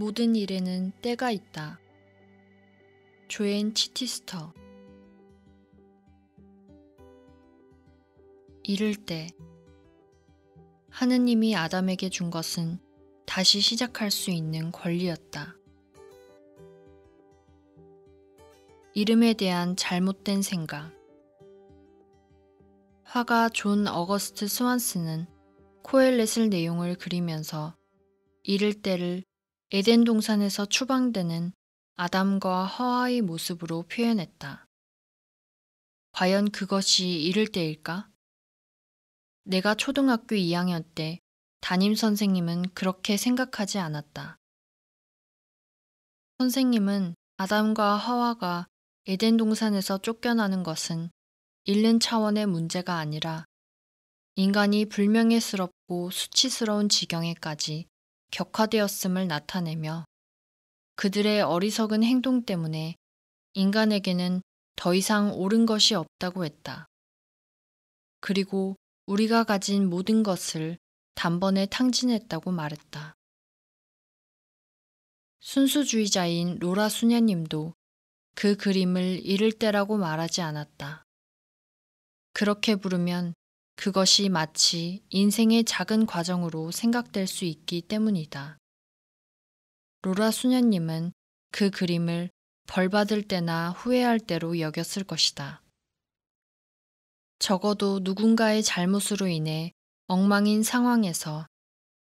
모든 일에는 때가 있다. 조앤 치티스터 이를 때 하느님이 아담에게 준 것은 다시 시작할 수 있는 권리였다. 이름에 대한 잘못된 생각 화가 존 어거스트 스완스는 코엘렛을 내용을 그리면서 이를 때를 에덴 동산에서 추방되는 아담과 허와의 모습으로 표현했다. 과연 그것이 이를 때일까? 내가 초등학교 2학년 때 담임 선생님은 그렇게 생각하지 않았다. 선생님은 아담과 하와가 에덴 동산에서 쫓겨나는 것은 잃는 차원의 문제가 아니라 인간이 불명예스럽고 수치스러운 지경에까지 격화되었음을 나타내며 그들의 어리석은 행동 때문에 인간에게는 더 이상 옳은 것이 없다고 했다. 그리고 우리가 가진 모든 것을 단번에 탕진했다고 말했다. 순수주의자인 로라 수녀님도 그 그림을 잃을 때라고 말하지 않았다. 그렇게 부르면 그것이 마치 인생의 작은 과정으로 생각될 수 있기 때문이다. 로라 수녀님은 그 그림을 벌 받을 때나 후회할 때로 여겼을 것이다. 적어도 누군가의 잘못으로 인해 엉망인 상황에서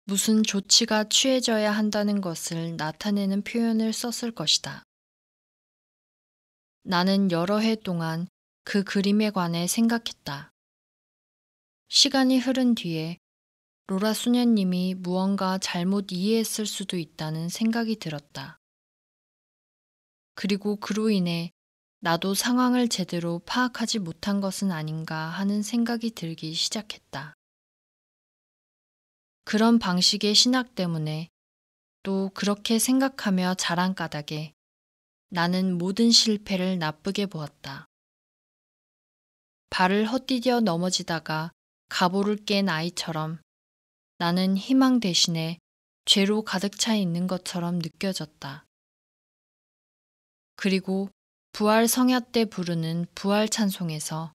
무슨 조치가 취해져야 한다는 것을 나타내는 표현을 썼을 것이다. 나는 여러 해 동안 그 그림에 관해 생각했다. 시간이 흐른 뒤에 로라 수녀님이 무언가 잘못 이해했을 수도 있다는 생각이 들었다. 그리고 그로 인해 나도 상황을 제대로 파악하지 못한 것은 아닌가 하는 생각이 들기 시작했다. 그런 방식의 신학 때문에 또 그렇게 생각하며 자란 까닭에 나는 모든 실패를 나쁘게 보았다. 발을 헛디뎌 넘어지다가 가보를 깬 아이처럼 나는 희망 대신에 죄로 가득 차 있는 것처럼 느껴졌다. 그리고 부활 성야 때 부르는 부활 찬송에서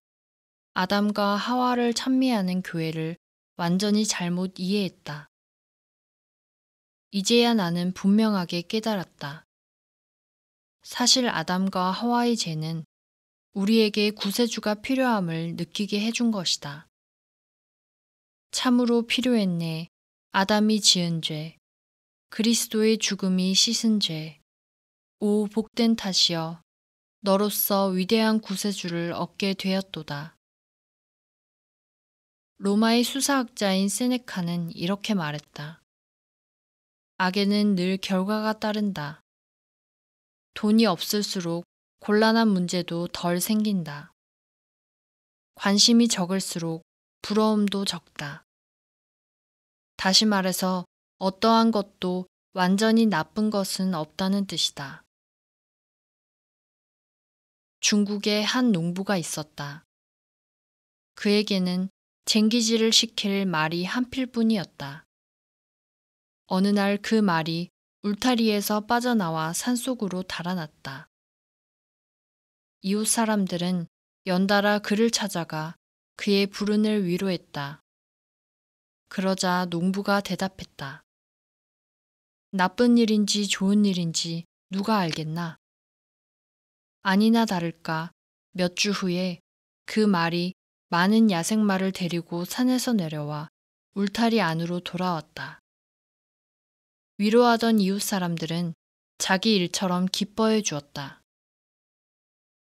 아담과 하와를 찬미하는 교회를 완전히 잘못 이해했다. 이제야 나는 분명하게 깨달았다. 사실 아담과 하와의 죄는 우리에게 구세주가 필요함을 느끼게 해준 것이다. 참으로 필요했네. 아담이 지은 죄. 그리스도의 죽음이 씻은 죄. 오 복된 탓이여. 너로서 위대한 구세주를 얻게 되었도다. 로마의 수사학자인 세네카는 이렇게 말했다. 악에는 늘 결과가 따른다. 돈이 없을수록 곤란한 문제도 덜 생긴다. 관심이 적을수록 부러움도 적다. 다시 말해서 어떠한 것도 완전히 나쁜 것은 없다는 뜻이다. 중국에 한 농부가 있었다. 그에게는 쟁기질을 시킬 말이 한 필뿐이었다. 어느 날 그 말이 울타리에서 빠져나와 산속으로 달아났다. 이웃 사람들은 연달아 그를 찾아가 그의 불운을 위로했다. 그러자 농부가 대답했다. 나쁜 일인지 좋은 일인지 누가 알겠나? 아니나 다를까 몇 주 후에 그 말이 많은 야생마를 데리고 산에서 내려와 울타리 안으로 돌아왔다. 위로하던 이웃 사람들은 자기 일처럼 기뻐해 주었다.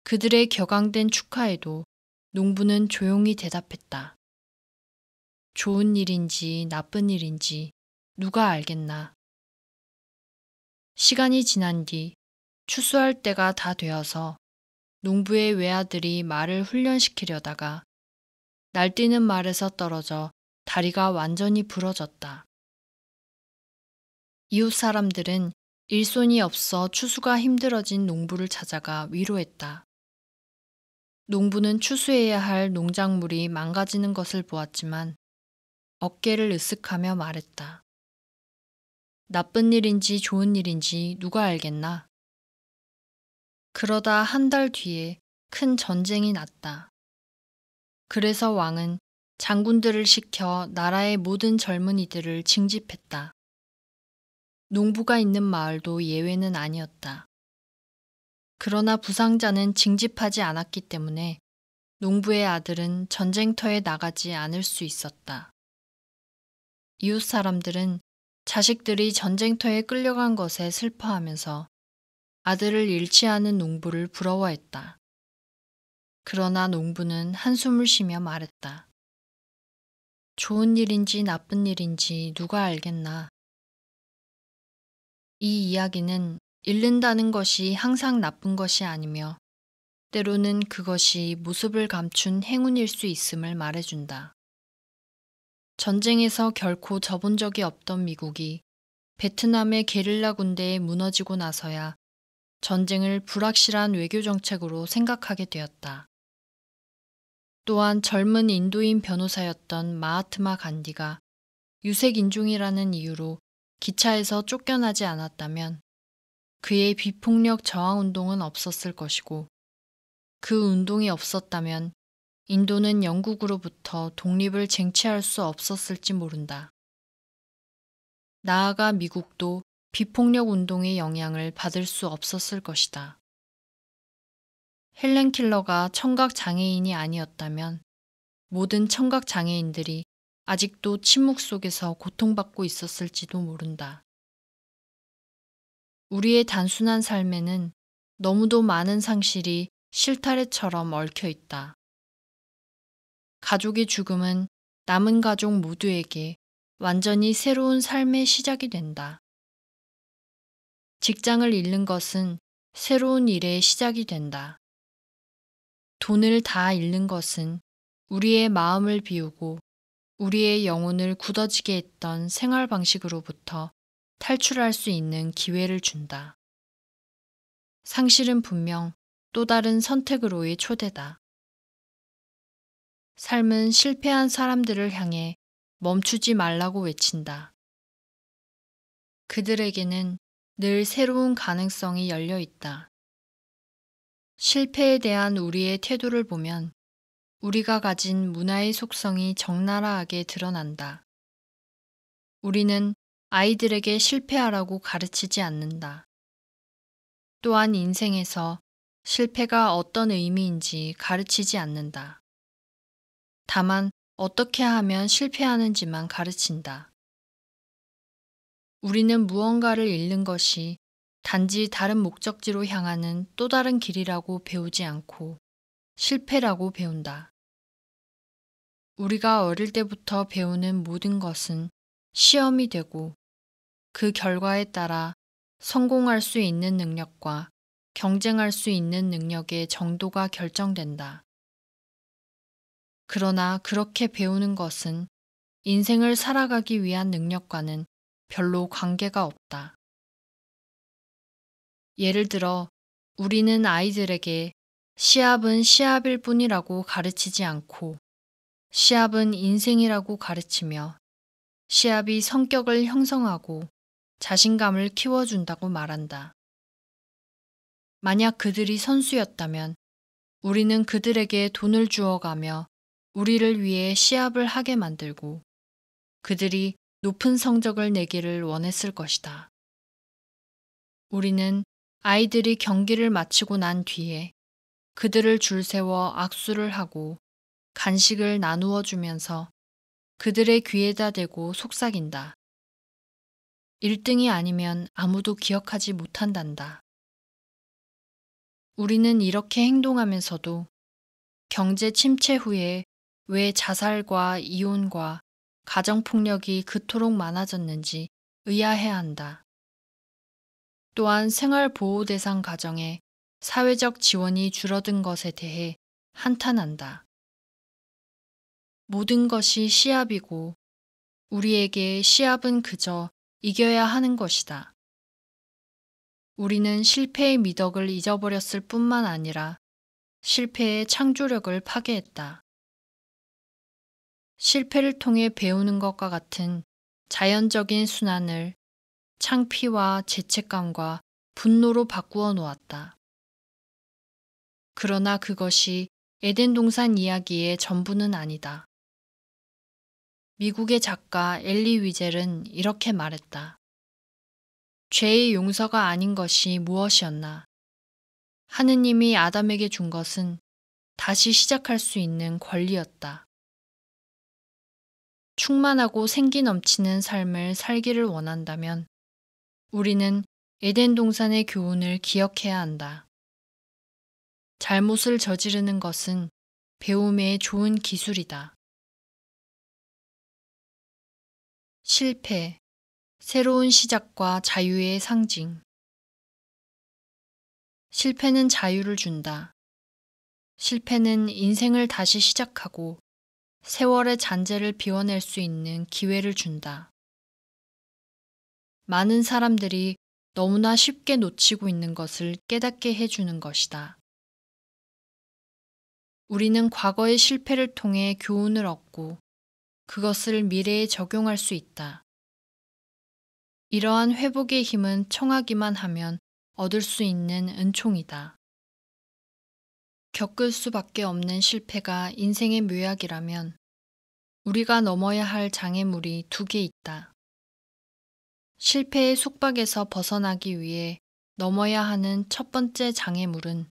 그들의 격앙된 축하에도 농부는 조용히 대답했다. 좋은 일인지 나쁜 일인지 누가 알겠나. 시간이 지난 뒤 추수할 때가 다 되어서 농부의 외아들이 말을 훈련시키려다가 날뛰는 말에서 떨어져 다리가 완전히 부러졌다. 이웃 사람들은 일손이 없어 추수가 힘들어진 농부를 찾아가 위로했다. 농부는 추수해야 할 농작물이 망가지는 것을 보았지만 어깨를 으쓱하며 말했다. 나쁜 일인지 좋은 일인지 누가 알겠나? 그러다 한 달 뒤에 큰 전쟁이 났다. 그래서 왕은 장군들을 시켜 나라의 모든 젊은이들을 징집했다. 농부가 있는 마을도 예외는 아니었다. 그러나 부상자는 징집하지 않았기 때문에 농부의 아들은 전쟁터에 나가지 않을 수 있었다. 이웃 사람들은 자식들이 전쟁터에 끌려간 것에 슬퍼하면서 아들을 잃지 않은 농부를 부러워했다. 그러나 농부는 한숨을 쉬며 말했다. 좋은 일인지 나쁜 일인지 누가 알겠나. 이 이야기는 잃는다는 것이 항상 나쁜 것이 아니며 때로는 그것이 모습을 감춘 행운일 수 있음을 말해준다. 전쟁에서 결코 접은 적이 없던 미국이 베트남의 게릴라 군대에 무너지고 나서야 전쟁을 불확실한 외교 정책으로 생각하게 되었다. 또한 젊은 인도인 변호사였던 마하트마 간디가 유색 인종이라는 이유로 기차에서 쫓겨나지 않았다면 그의 비폭력 저항 운동은 없었을 것이고 그 운동이 없었다면 인도는 영국으로부터 독립을 쟁취할 수 없었을지 모른다. 나아가 미국도 비폭력 운동의 영향을 받을 수 없었을 것이다. 헬렌 킬러가 청각 장애인이 아니었다면 모든 청각 장애인들이 아직도 침묵 속에서 고통받고 있었을지도 모른다. 우리의 단순한 삶에는 너무도 많은 상실이 실타래처럼 얽혀 있다. 가족의 죽음은 남은 가족 모두에게 완전히 새로운 삶의 시작이 된다. 직장을 잃는 것은 새로운 일의 시작이 된다. 돈을 다 잃는 것은 우리의 마음을 비우고 우리의 영혼을 굳어지게 했던 생활 방식으로부터 탈출할 수 있는 기회를 준다. 상실은 분명 또 다른 선택으로의 초대다. 삶은 실패한 사람들을 향해 멈추지 말라고 외친다. 그들에게는 늘 새로운 가능성이 열려 있다. 실패에 대한 우리의 태도를 보면 우리가 가진 문화의 속성이 적나라하게 드러난다. 우리는 아이들에게 실패하라고 가르치지 않는다. 또한 인생에서 실패가 어떤 의미인지 가르치지 않는다. 다만 어떻게 하면 실패하는지만 가르친다. 우리는 무언가를 잃는 것이 단지 다른 목적지로 향하는 또 다른 길이라고 배우지 않고 실패라고 배운다. 우리가 어릴 때부터 배우는 모든 것은 시험이 되고 그 결과에 따라 성공할 수 있는 능력과 경쟁할 수 있는 능력의 정도가 결정된다. 그러나 그렇게 배우는 것은 인생을 살아가기 위한 능력과는 별로 관계가 없다. 예를 들어 우리는 아이들에게 시합은 시합일 뿐이라고 가르치지 않고 시합은 인생이라고 가르치며 시합이 성격을 형성하고 자신감을 키워준다고 말한다. 만약 그들이 선수였다면 우리는 그들에게 돈을 주어가며 우리를 위해 시합을 하게 만들고 그들이 높은 성적을 내기를 원했을 것이다. 우리는 아이들이 경기를 마치고 난 뒤에 그들을 줄 세워 악수를 하고 간식을 나누어 주면서 그들의 귀에다 대고 속삭인다. 1등이 아니면 아무도 기억하지 못한단다. 우리는 이렇게 행동하면서도 경제 침체 후에 왜 자살과 이혼과 가정폭력이 그토록 많아졌는지 의아해한다. 또한 생활보호대상 가정에 사회적 지원이 줄어든 것에 대해 한탄한다. 모든 것이 시합이고 우리에게 시합은 그저 이겨야 하는 것이다. 우리는 실패의 미덕을 잊어버렸을 뿐만 아니라 실패의 창조력을 파괴했다. 실패를 통해 배우는 것과 같은 자연적인 순환을 창피와 죄책감과 분노로 바꾸어 놓았다. 그러나 그것이 에덴 동산 이야기의 전부는 아니다. 미국의 작가 엘리 위젤은 이렇게 말했다. 죄의 용서가 아닌 것이 무엇이었나? 하느님이 아담에게 준 것은 다시 시작할 수 있는 권리였다. 충만하고 생기 넘치는 삶을 살기를 원한다면 우리는 에덴 동산의 교훈을 기억해야 한다. 잘못을 저지르는 것은 배움의 좋은 기술이다. 실패, 새로운 시작과 자유의 상징. 실패는 자유를 준다. 실패는 인생을 다시 시작하고 세월의 잔재를 비워낼 수 있는 기회를 준다. 많은 사람들이 너무나 쉽게 놓치고 있는 것을 깨닫게 해주는 것이다. 우리는 과거의 실패를 통해 교훈을 얻고 그것을 미래에 적용할 수 있다. 이러한 회복의 힘은 청하기만 하면 얻을 수 있는 은총이다. 겪을 수밖에 없는 실패가 인생의 묘약이라면 우리가 넘어야 할 장애물이 두 개 있다. 실패의 속박에서 벗어나기 위해 넘어야 하는 첫 번째 장애물은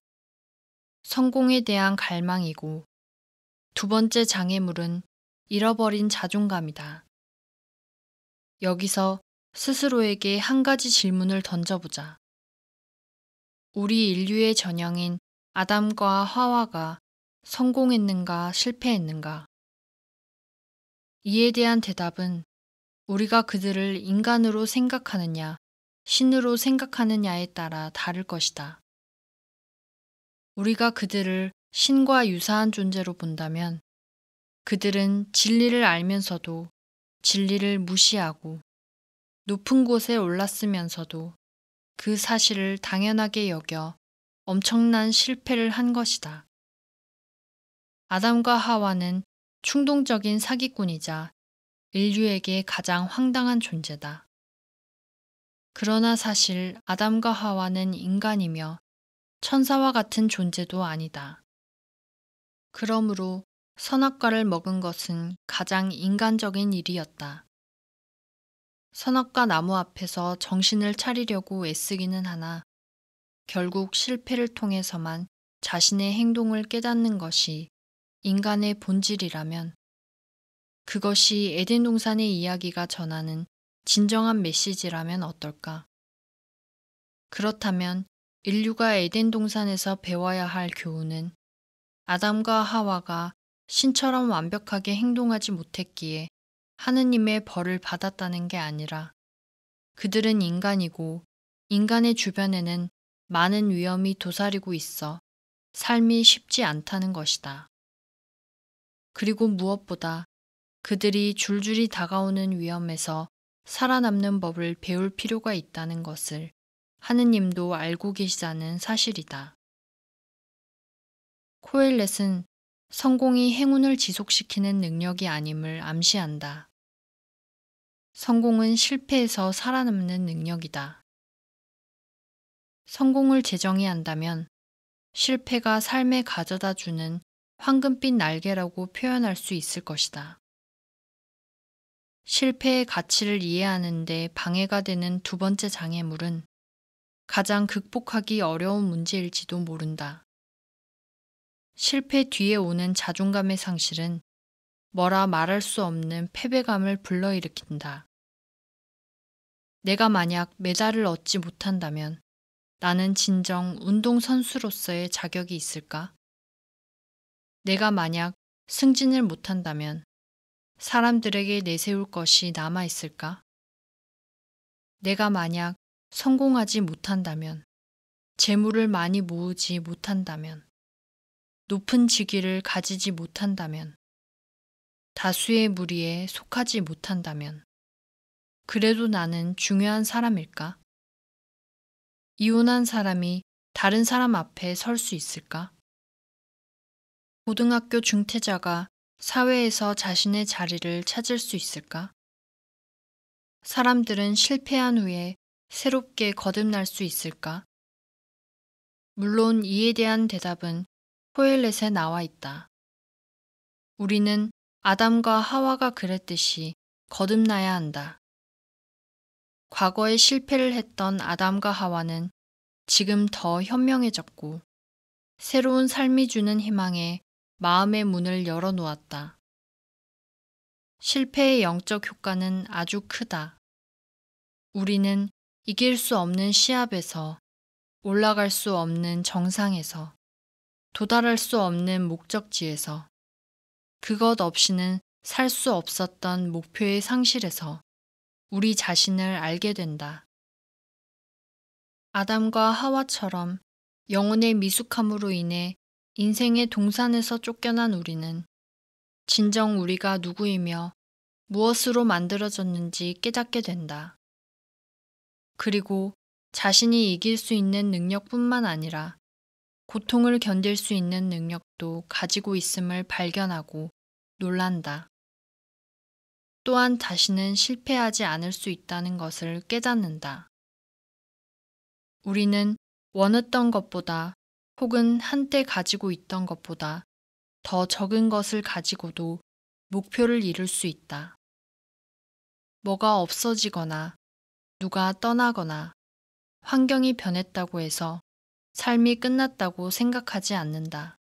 성공에 대한 갈망이고 두 번째 장애물은 잃어버린 자존감이다. 여기서 스스로에게 한 가지 질문을 던져보자. 우리 인류의 전형인 아담과 하와가 성공했는가 실패했는가? 이에 대한 대답은 우리가 그들을 인간으로 생각하느냐, 신으로 생각하느냐에 따라 다를 것이다. 우리가 그들을 신과 유사한 존재로 본다면 그들은 진리를 알면서도 진리를 무시하고 높은 곳에 올랐으면서도 그 사실을 당연하게 여겨 엄청난 실패를 한 것이다. 아담과 하와는 충동적인 사기꾼이자 인류에게 가장 황당한 존재다. 그러나 사실 아담과 하와는 인간이며 천사와 같은 존재도 아니다. 그러므로 선악과를 먹은 것은 가장 인간적인 일이었다. 선악과 나무 앞에서 정신을 차리려고 애쓰기는 하나 결국 실패를 통해서만 자신의 행동을 깨닫는 것이 인간의 본질이라면 그것이 에덴 동산의 이야기가 전하는 진정한 메시지라면 어떨까? 그렇다면 인류가 에덴 동산에서 배워야 할 교훈은 아담과 하와가 신처럼 완벽하게 행동하지 못했기에 하느님의 벌을 받았다는 게 아니라 그들은 인간이고 인간의 주변에는 많은 위험이 도사리고 있어 삶이 쉽지 않다는 것이다. 그리고 무엇보다 그들이 줄줄이 다가오는 위험에서 살아남는 법을 배울 필요가 있다는 것을 하느님도 알고 계시다는 사실이다. 코일렛은 성공이 행운을 지속시키는 능력이 아님을 암시한다. 성공은 실패에서 살아남는 능력이다. 성공을 재정의한다면 실패가 삶에 가져다 주는 황금빛 날개라고 표현할 수 있을 것이다. 실패의 가치를 이해하는데 방해가 되는 두 번째 장애물은 가장 극복하기 어려운 문제일지도 모른다. 실패 뒤에 오는 자존감의 상실은 뭐라 말할 수 없는 패배감을 불러일으킨다. 내가 만약 메달을 얻지 못한다면 나는 진정 운동선수로서의 자격이 있을까? 내가 만약 승진을 못한다면 사람들에게 내세울 것이 남아있을까? 내가 만약 성공하지 못한다면 재물을 많이 모으지 못한다면 높은 직위를 가지지 못한다면, 다수의 무리에 속하지 못한다면, 그래도 나는 중요한 사람일까? 이혼한 사람이 다른 사람 앞에 설 수 있을까? 고등학교 중퇴자가 사회에서 자신의 자리를 찾을 수 있을까? 사람들은 실패한 후에 새롭게 거듭날 수 있을까? 물론 이에 대한 대답은 토일렛에 나와 있다. 우리는 아담과 하와가 그랬듯이 거듭나야 한다. 과거에 실패를 했던 아담과 하와는 지금 더 현명해졌고 새로운 삶이 주는 희망에 마음의 문을 열어놓았다. 실패의 영적 효과는 아주 크다. 우리는 이길 수 없는 시합에서 올라갈 수 없는 정상에서 도달할 수 없는 목적지에서 그것 없이는 살 수 없었던 목표의 상실에서 우리 자신을 알게 된다. 아담과 하와처럼 영혼의 미숙함으로 인해 인생의 동산에서 쫓겨난 우리는 진정 우리가 누구이며 무엇으로 만들어졌는지 깨닫게 된다. 그리고 자신이 이길 수 있는 능력뿐만 아니라 고통을 견딜 수 있는 능력도 가지고 있음을 발견하고 놀란다. 또한 다시는 실패하지 않을 수 있다는 것을 깨닫는다. 우리는 원했던 것보다 혹은 한때 가지고 있던 것보다 더 적은 것을 가지고도 목표를 이룰 수 있다. 뭐가 없어지거나 누가 떠나거나 환경이 변했다고 해서 삶이 끝났다고 생각하지 않는다.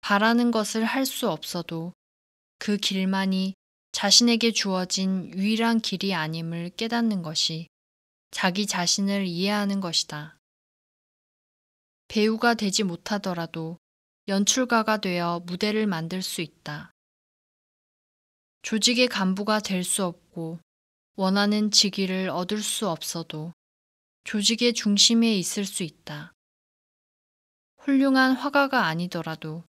바라는 것을 할 수 없어도 그 길만이 자신에게 주어진 유일한 길이 아님을 깨닫는 것이 자기 자신을 이해하는 것이다. 배우가 되지 못하더라도 연출가가 되어 무대를 만들 수 있다. 조직의 간부가 될 수 없고 원하는 직위를 얻을 수 없어도 조직의 중심에 있을 수 있다. 훌륭한 화가가 아니더라도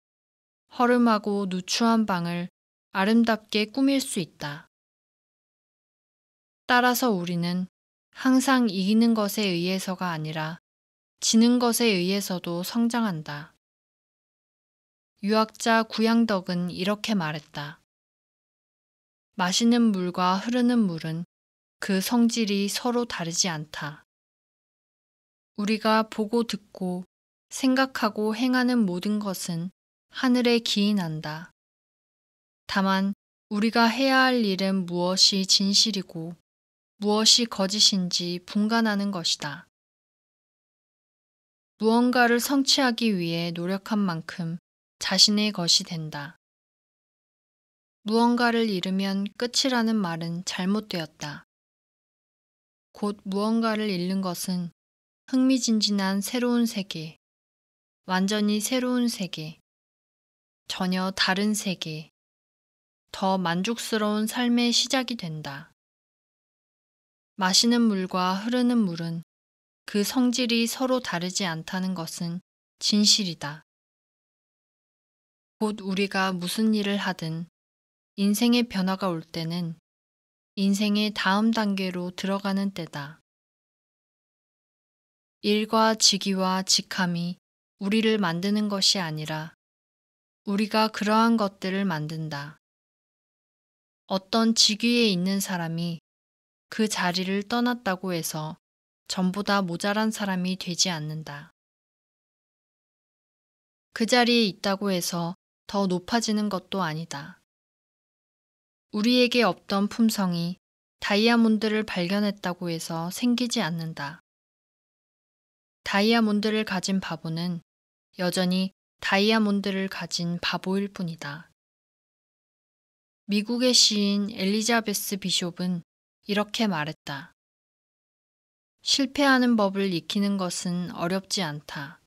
허름하고 누추한 방을 아름답게 꾸밀 수 있다. 따라서 우리는 항상 이기는 것에 의해서가 아니라 지는 것에 의해서도 성장한다. 유학자 구양덕은 이렇게 말했다. 마시는 물과 흐르는 물은 그 성질이 서로 다르지 않다. 우리가 보고 듣고 생각하고 행하는 모든 것은 하늘에 기인한다. 다만 우리가 해야 할 일은 무엇이 진실이고 무엇이 거짓인지 분간하는 것이다. 무언가를 성취하기 위해 노력한 만큼 자신의 것이 된다. 무언가를 잃으면 끝이라는 말은 잘못되었다. 곧 무언가를 잃는 것은 흥미진진한 새로운 세계, 완전히 새로운 세계, 전혀 다른 세계, 더 만족스러운 삶의 시작이 된다. 마시는 물과 흐르는 물은 그 성질이 서로 다르지 않다는 것은 진실이다. 곧 우리가 무슨 일을 하든 인생의 변화가 올 때는 인생의 다음 단계로 들어가는 때다. 일과 직위와 직함이 우리를 만드는 것이 아니라 우리가 그러한 것들을 만든다. 어떤 직위에 있는 사람이 그 자리를 떠났다고 해서 전부다 모자란 사람이 되지 않는다. 그 자리에 있다고 해서 더 높아지는 것도 아니다. 우리에게 없던 품성이 다이아몬드를 발견했다고 해서 생기지 않는다. 다이아몬드를 가진 바보는 여전히 다이아몬드를 가진 바보일 뿐이다. 미국의 시인 엘리자베스 비숍은 이렇게 말했다. 실패하는 법을 익히는 것은 어렵지 않다.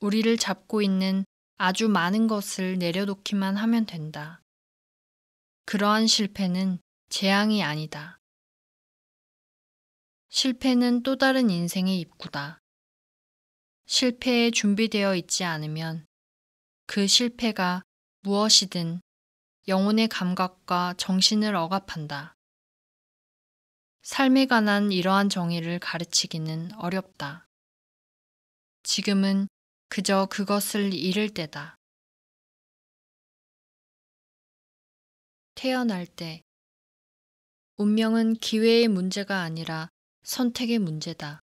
우리를 잡고 있는 아주 많은 것을 내려놓기만 하면 된다. 그러한 실패는 재앙이 아니다. 실패는 또 다른 인생의 입구다. 실패에 준비되어 있지 않으면 그 실패가 무엇이든 영혼의 감각과 정신을 억압한다. 삶에 관한 이러한 정의를 가르치기는 어렵다. 지금은 그저 그것을 잃을 때다. 태어날 때 운명은 기회의 문제가 아니라 선택의 문제다.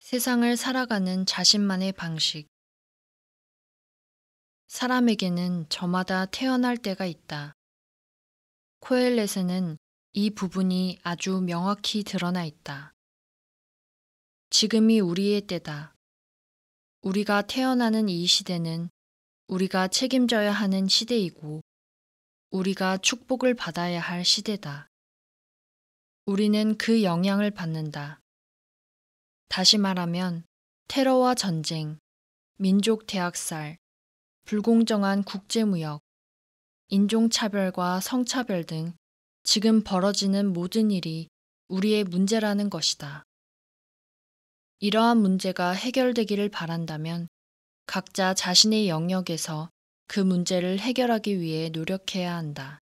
세상을 살아가는 자신만의 방식. 사람에게는 저마다 태어날 때가 있다. 코엘렛에는 이 부분이 아주 명확히 드러나 있다. 지금이 우리의 때다. 우리가 태어나는 이 시대는 우리가 책임져야 하는 시대이고, 우리가 축복을 받아야 할 시대다. 우리는 그 영향을 받는다. 다시 말하면 테러와 전쟁, 민족 대학살, 불공정한 국제무역, 인종차별과 성차별 등 지금 벌어지는 모든 일이 우리의 문제라는 것이다. 이러한 문제가 해결되기를 바란다면 각자 자신의 영역에서 그 문제를 해결하기 위해 노력해야 한다.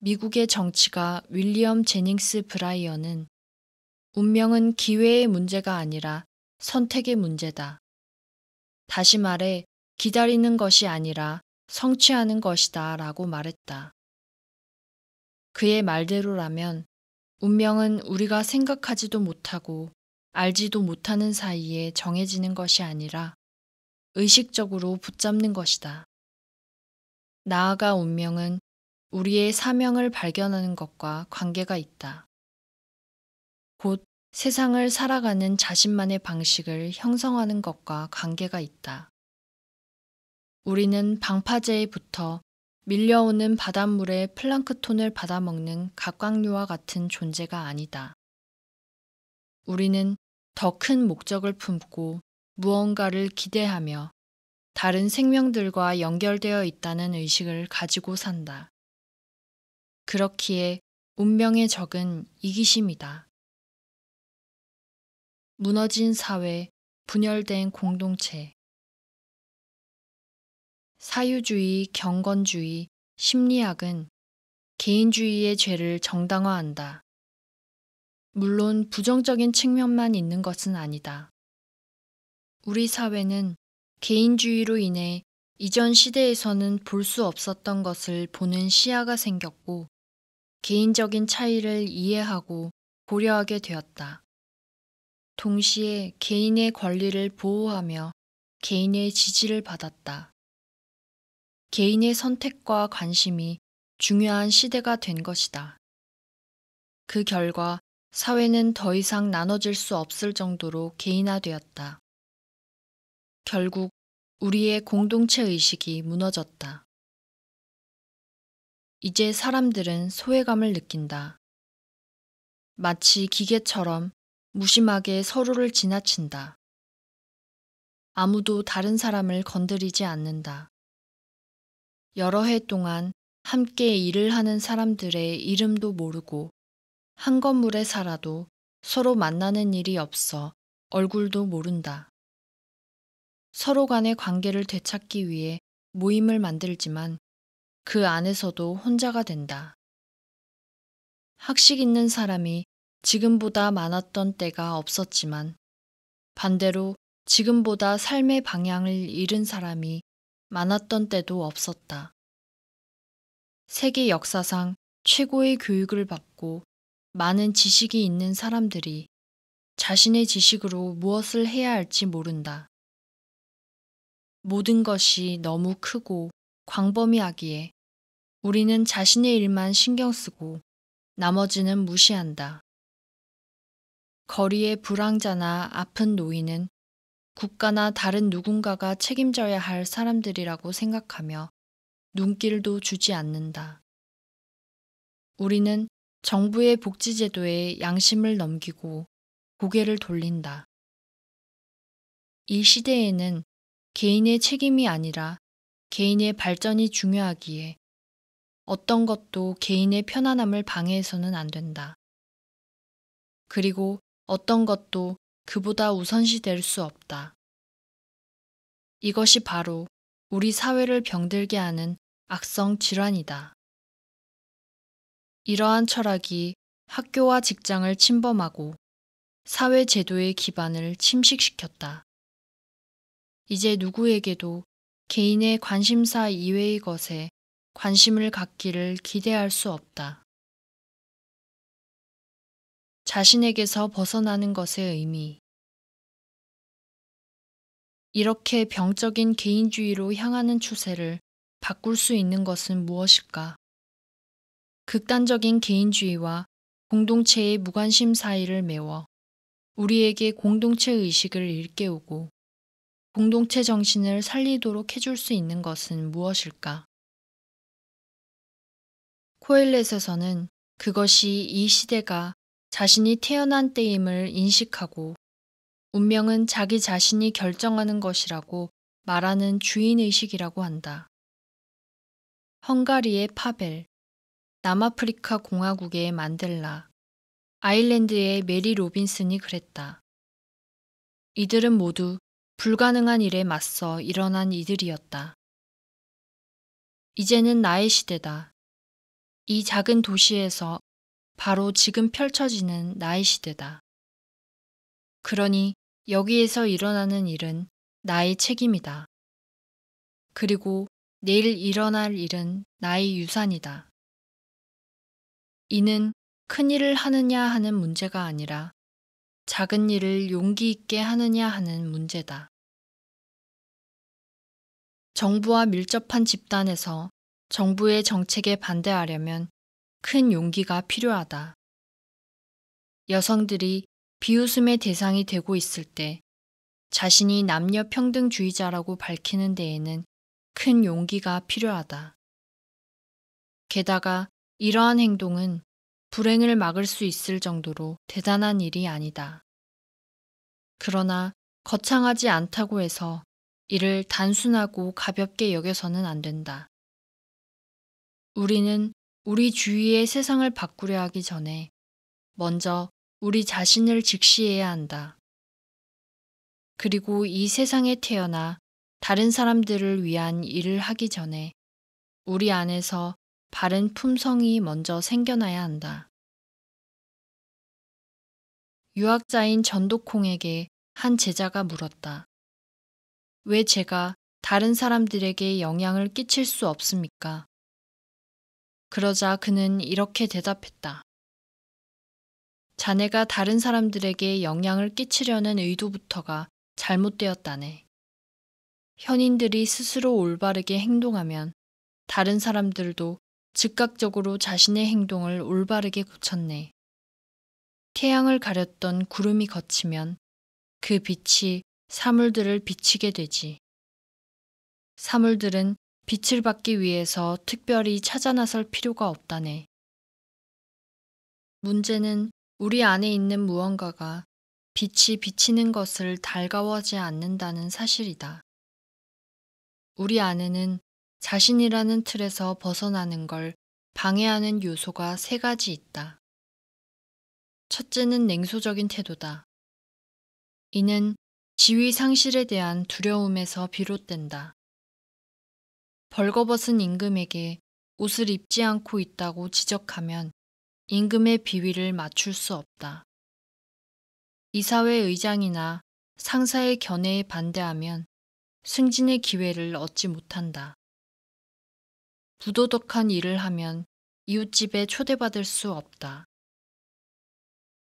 미국의 정치가 윌리엄 제닝스 브라이언은 운명은 기회의 문제가 아니라 선택의 문제다. 다시 말해 기다리는 것이 아니라 성취하는 것이다 라고 말했다. 그의 말대로라면 운명은 우리가 생각하지도 못하고 알지도 못하는 사이에 정해지는 것이 아니라 의식적으로 붙잡는 것이다. 나아가 운명은 우리의 사명을 발견하는 것과 관계가 있다. 곧 세상을 살아가는 자신만의 방식을 형성하는 것과 관계가 있다. 우리는 방파제에부터 밀려오는 바닷물의 플랑크톤을 받아먹는 각광류와 같은 존재가 아니다. 우리는 더 큰 목적을 품고 무언가를 기대하며 다른 생명들과 연결되어 있다는 의식을 가지고 산다. 그렇기에 운명의 적은 이기심이다. 무너진 사회, 분열된 공동체. 사유주의, 경건주의, 심리학은 개인주의의 죄를 정당화한다. 물론 부정적인 측면만 있는 것은 아니다. 우리 사회는 개인주의로 인해 이전 시대에서는 볼 수 없었던 것을 보는 시야가 생겼고 개인적인 차이를 이해하고 고려하게 되었다. 동시에 개인의 권리를 보호하며 개인의 지지를 받았다. 개인의 선택과 관심이 중요한 시대가 된 것이다. 그 결과 사회는 더 이상 나눠질 수 없을 정도로 개인화되었다. 결국 우리의 공동체 의식이 무너졌다. 이제 사람들은 소외감을 느낀다. 마치 기계처럼 무심하게 서로를 지나친다. 아무도 다른 사람을 건드리지 않는다. 여러 해 동안 함께 일을 하는 사람들의 이름도 모르고 한 건물에 살아도 서로 만나는 일이 없어 얼굴도 모른다. 서로 간의 관계를 되찾기 위해 모임을 만들지만 그 안에서도 혼자가 된다. 학식 있는 사람이 지금보다 많았던 때가 없었지만 반대로 지금보다 삶의 방향을 잃은 사람이 많았던 때도 없었다. 세계 역사상 최고의 교육을 받고 많은 지식이 있는 사람들이 자신의 지식으로 무엇을 해야 할지 모른다. 모든 것이 너무 크고 광범위하기에 우리는 자신의 일만 신경 쓰고 나머지는 무시한다. 거리의 불황자나 아픈 노인은 국가나 다른 누군가가 책임져야 할 사람들이라고 생각하며 눈길도 주지 않는다. 우리는 정부의 복지제도에 양심을 넘기고 고개를 돌린다. 이 시대에는 개인의 책임이 아니라 개인의 발전이 중요하기에 어떤 것도 개인의 편안함을 방해해서는 안 된다. 그리고 어떤 것도 그보다 우선시 될 수 없다. 이것이 바로 우리 사회를 병들게 하는 악성 질환이다. 이러한 철학이 학교와 직장을 침범하고 사회 제도의 기반을 침식시켰다. 이제 누구에게도 개인의 관심사 이외의 것에 관심을 갖기를 기대할 수 없다. 자신에게서 벗어나는 것의 의미 이렇게 병적인 개인주의로 향하는 추세를 바꿀 수 있는 것은 무엇일까? 극단적인 개인주의와 공동체의 무관심 사이를 메워 우리에게 공동체 의식을 일깨우고 공동체 정신을 살리도록 해줄 수 있는 것은 무엇일까? 호일렛에서는 그것이 이 시대가 자신이 태어난 때임을 인식하고 운명은 자기 자신이 결정하는 것이라고 말하는 주인의식이라고 한다. 헝가리의 파벨, 남아프리카 공화국의 만델라, 아일랜드의 메리 로빈슨이 그랬다. 이들은 모두 불가능한 일에 맞서 일어난 이들이었다. 이제는 나의 시대다. 이 작은 도시에서 바로 지금 펼쳐지는 나의 시대다. 그러니 여기에서 일어나는 일은 나의 책임이다. 그리고 내일 일어날 일은 나의 유산이다. 이는 큰 일을 하느냐 하는 문제가 아니라 작은 일을 용기 있게 하느냐 하는 문제다. 정부와 밀접한 집단에서 정부의 정책에 반대하려면 큰 용기가 필요하다. 여성들이 비웃음의 대상이 되고 있을 때 자신이 남녀 평등주의자라고 밝히는 데에는 큰 용기가 필요하다. 게다가 이러한 행동은 불행을 막을 수 있을 정도로 대단한 일이 아니다. 그러나 거창하지 않다고 해서 이를 단순하고 가볍게 여겨서는 안 된다. 우리는 우리 주위의 세상을 바꾸려 하기 전에 먼저 우리 자신을 직시해야 한다. 그리고 이 세상에 태어나 다른 사람들을 위한 일을 하기 전에 우리 안에서 바른 품성이 먼저 생겨나야 한다. 유학자인 전도콩에게 한 제자가 물었다. 왜 제가 다른 사람들에게 영향을 끼칠 수 없습니까? 그러자 그는 이렇게 대답했다. 자네가 다른 사람들에게 영향을 끼치려는 의도부터가 잘못되었다네. 현인들이 스스로 올바르게 행동하면 다른 사람들도 즉각적으로 자신의 행동을 올바르게 고쳤네. 태양을 가렸던 구름이 걷히면 그 빛이 사물들을 비치게 되지. 사물들은 빛을 받기 위해서 특별히 찾아 나설 필요가 없다네. 문제는 우리 안에 있는 무언가가 빛이 비치는 것을 달가워하지 않는다는 사실이다. 우리 안에는 자신이라는 틀에서 벗어나는 걸 방해하는 요소가 세 가지 있다. 첫째는 냉소적인 태도다. 이는 지위 상실에 대한 두려움에서 비롯된다. 벌거벗은 임금에게 옷을 입지 않고 있다고 지적하면 임금의 비위를 맞출 수 없다. 이사회 의장이나 상사의 견해에 반대하면 승진의 기회를 얻지 못한다. 부도덕한 일을 하면 이웃집에 초대받을 수 없다.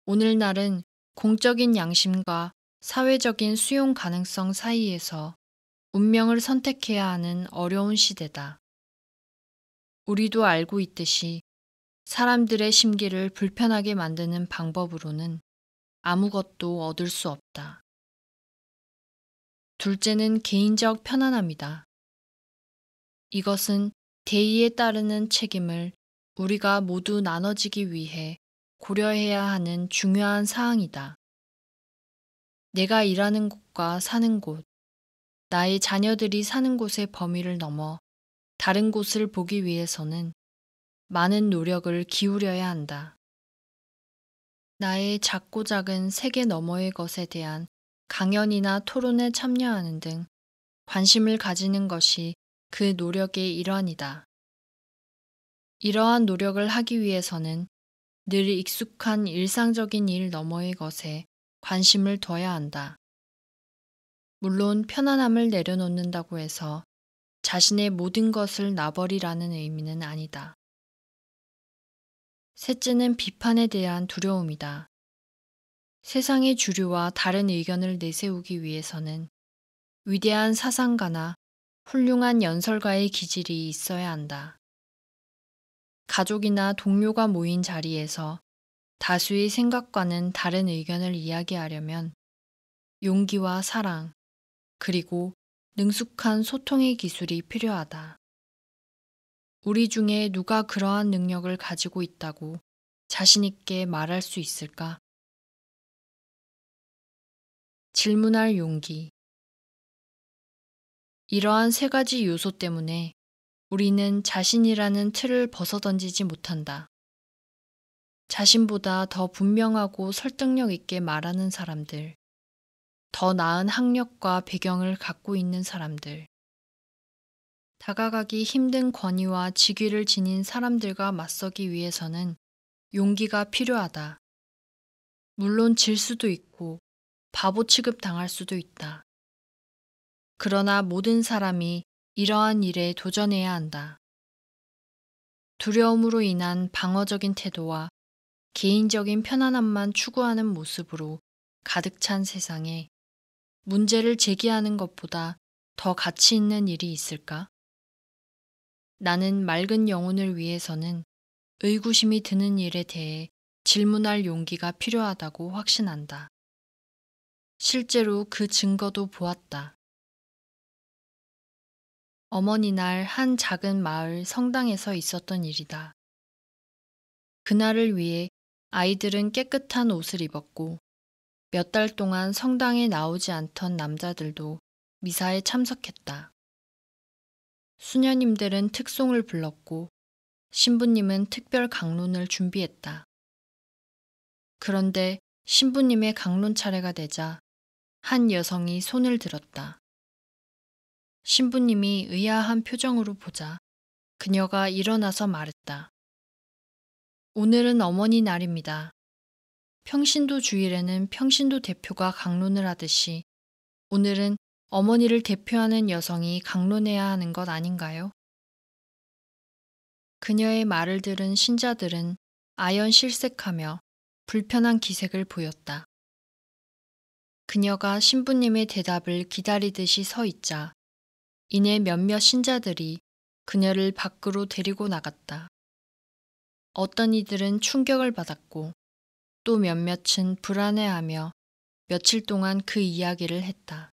오늘날은 공적인 양심과 사회적인 수용 가능성 사이에서 운명을 선택해야 하는 어려운 시대다. 우리도 알고 있듯이 사람들의 심기를 불편하게 만드는 방법으로는 아무것도 얻을 수 없다. 둘째는 개인적 편안함이다. 이것은 대의에 따르는 책임을 우리가 모두 나눠지기 위해 고려해야 하는 중요한 사항이다. 내가 일하는 곳과 사는 곳, 나의 자녀들이 사는 곳의 범위를 넘어 다른 곳을 보기 위해서는 많은 노력을 기울여야 한다. 나의 작고 작은 세계 너머의 것에 대한 강연이나 토론에 참여하는 등 관심을 가지는 것이 그 노력의 일환이다. 이러한 노력을 하기 위해서는 늘 익숙한 일상적인 일 너머의 것에 관심을 둬야 한다. 물론 편안함을 내려놓는다고 해서 자신의 모든 것을 놔버리라는 의미는 아니다. 셋째는 비판에 대한 두려움이다. 세상의 주류와 다른 의견을 내세우기 위해서는 위대한 사상가나 훌륭한 연설가의 기질이 있어야 한다. 가족이나 동료가 모인 자리에서 다수의 생각과는 다른 의견을 이야기하려면 용기와 사랑, 그리고 능숙한 소통의 기술이 필요하다. 우리 중에 누가 그러한 능력을 가지고 있다고 자신있게 말할 수 있을까? 질문할 용기. 이러한 세 가지 요소 때문에 우리는 자신이라는 틀을 벗어던지지 못한다. 자신보다 더 분명하고 설득력 있게 말하는 사람들. 더 나은 학력과 배경을 갖고 있는 사람들, 다가가기 힘든 권위와 직위를 지닌 사람들과 맞서기 위해서는 용기가 필요하다. 물론 질 수도 있고 바보 취급 당할 수도 있다. 그러나 모든 사람이 이러한 일에 도전해야 한다. 두려움으로 인한 방어적인 태도와 개인적인 편안함만 추구하는 모습으로 가득 찬 세상에 문제를 제기하는 것보다 더 가치 있는 일이 있을까? 나는 맑은 영혼을 위해서는 의구심이 드는 일에 대해 질문할 용기가 필요하다고 확신한다. 실제로 그 증거도 보았다. 어머니 날 한 작은 마을 성당에서 있었던 일이다. 그날을 위해 아이들은 깨끗한 옷을 입었고 몇달 동안 성당에 나오지 않던 남자들도 미사에 참석했다. 수녀님들은 특송을 불렀고 신부님은 특별 강론을 준비했다. 그런데 신부님의 강론 차례가 되자 한 여성이 손을 들었다. 신부님이 의아한 표정으로 보자 그녀가 일어나서 말했다. 오늘은 어머니 날입니다. 평신도 주일에는 평신도 대표가 강론을 하듯이 오늘은 어머니를 대표하는 여성이 강론해야 하는 것 아닌가요? 그녀의 말을 들은 신자들은 아연 실색하며 불편한 기색을 보였다. 그녀가 신부님의 대답을 기다리듯이 서 있자 이내 몇몇 신자들이 그녀를 밖으로 데리고 나갔다. 어떤 이들은 충격을 받았고 또 몇몇은 불안해하며 며칠 동안 그 이야기를 했다.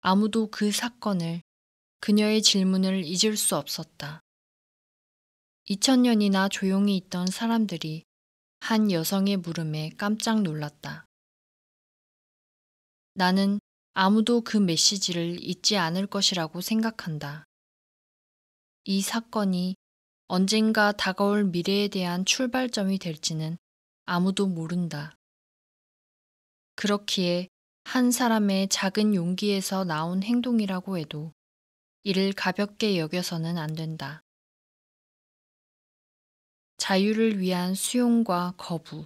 아무도 그 사건을 그녀의 질문을 잊을 수 없었다. 2000년이나 조용히 있던 사람들이 한 여성의 물음에 깜짝 놀랐다. 나는 아무도 그 메시지를 잊지 않을 것이라고 생각한다. 이 사건이 언젠가 다가올 미래에 대한 출발점이 될지는 아무도 모른다. 그렇기에 한 사람의 작은 용기에서 나온 행동이라고 해도 이를 가볍게 여겨서는 안 된다. 자유를 위한 수용과 거부.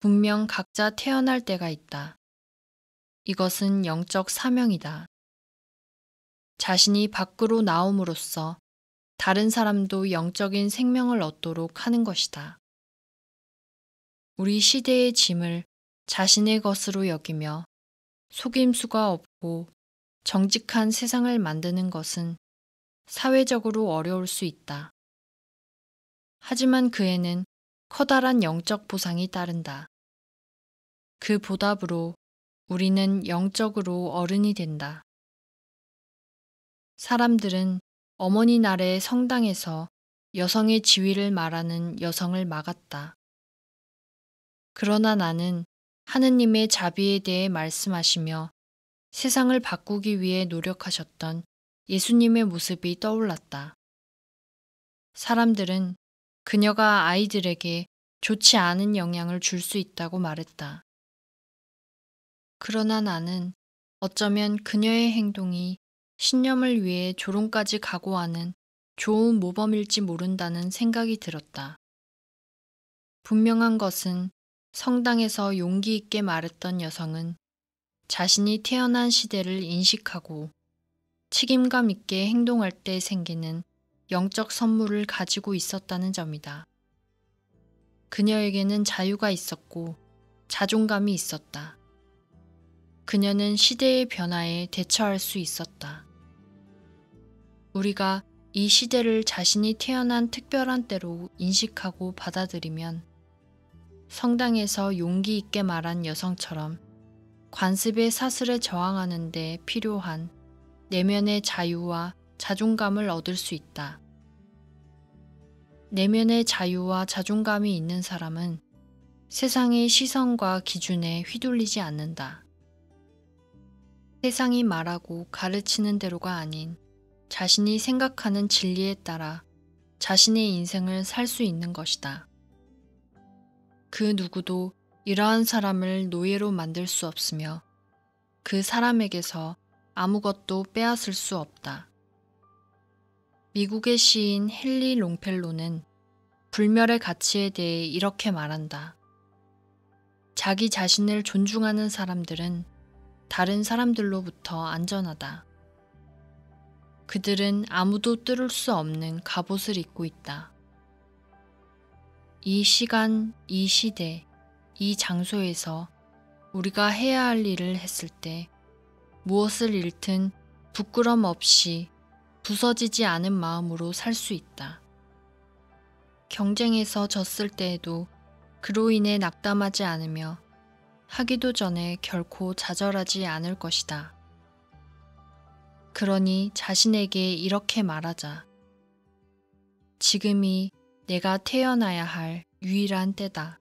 분명 각자 태어날 때가 있다. 이것은 영적 사명이다. 자신이 밖으로 나옴으로써 다른 사람도 영적인 생명을 얻도록 하는 것이다. 우리 시대의 짐을 자신의 것으로 여기며 속임수가 없고 정직한 세상을 만드는 것은 사회적으로 어려울 수 있다. 하지만 그에는 커다란 영적 보상이 따른다. 그 보답으로 우리는 영적으로 어른이 된다. 사람들은 어머니 나 날의 성당에서 여성의 지위를 말하는 여성을 막았다. 그러나 나는 하느님의 자비에 대해 말씀하시며 세상을 바꾸기 위해 노력하셨던 예수님의 모습이 떠올랐다. 사람들은 그녀가 아이들에게 좋지 않은 영향을 줄 수 있다고 말했다. 그러나 나는 어쩌면 그녀의 행동이 신념을 위해 조롱까지 각오하는 좋은 모범일지 모른다는 생각이 들었다. 분명한 것은 성당에서 용기 있게 말했던 여성은 자신이 태어난 시대를 인식하고 책임감 있게 행동할 때 생기는 영적 선물을 가지고 있었다는 점이다. 그녀에게는 자유가 있었고 자존감이 있었다. 그녀는 시대의 변화에 대처할 수 있었다. 우리가 이 시대를 자신이 태어난 특별한 때로 인식하고 받아들이면 성당에서 용기 있게 말한 여성처럼 관습의 사슬에 저항하는 데 필요한 내면의 자유와 자존감을 얻을 수 있다. 내면의 자유와 자존감이 있는 사람은 세상의 시선과 기준에 휘둘리지 않는다. 세상이 말하고 가르치는 대로가 아닌 자신이 생각하는 진리에 따라 자신의 인생을 살 수 있는 것이다. 그 누구도 이러한 사람을 노예로 만들 수 없으며 그 사람에게서 아무것도 빼앗을 수 없다. 미국의 시인 헨리 롱펠로는 불멸의 가치에 대해 이렇게 말한다. 자기 자신을 존중하는 사람들은 다른 사람들로부터 안전하다. 그들은 아무도 뚫을 수 없는 갑옷을 입고 있다. 이 시간, 이 시대, 이 장소에서 우리가 해야 할 일을 했을 때 무엇을 잃든 부끄럼 없이 부서지지 않은 마음으로 살 수 있다. 경쟁에서 졌을 때에도 그로 인해 낙담하지 않으며 하기도 전에 결코 좌절하지 않을 것이다. 그러니 자신에게 이렇게 말하자. 지금이 내가 태어나야 할 유일한 때다.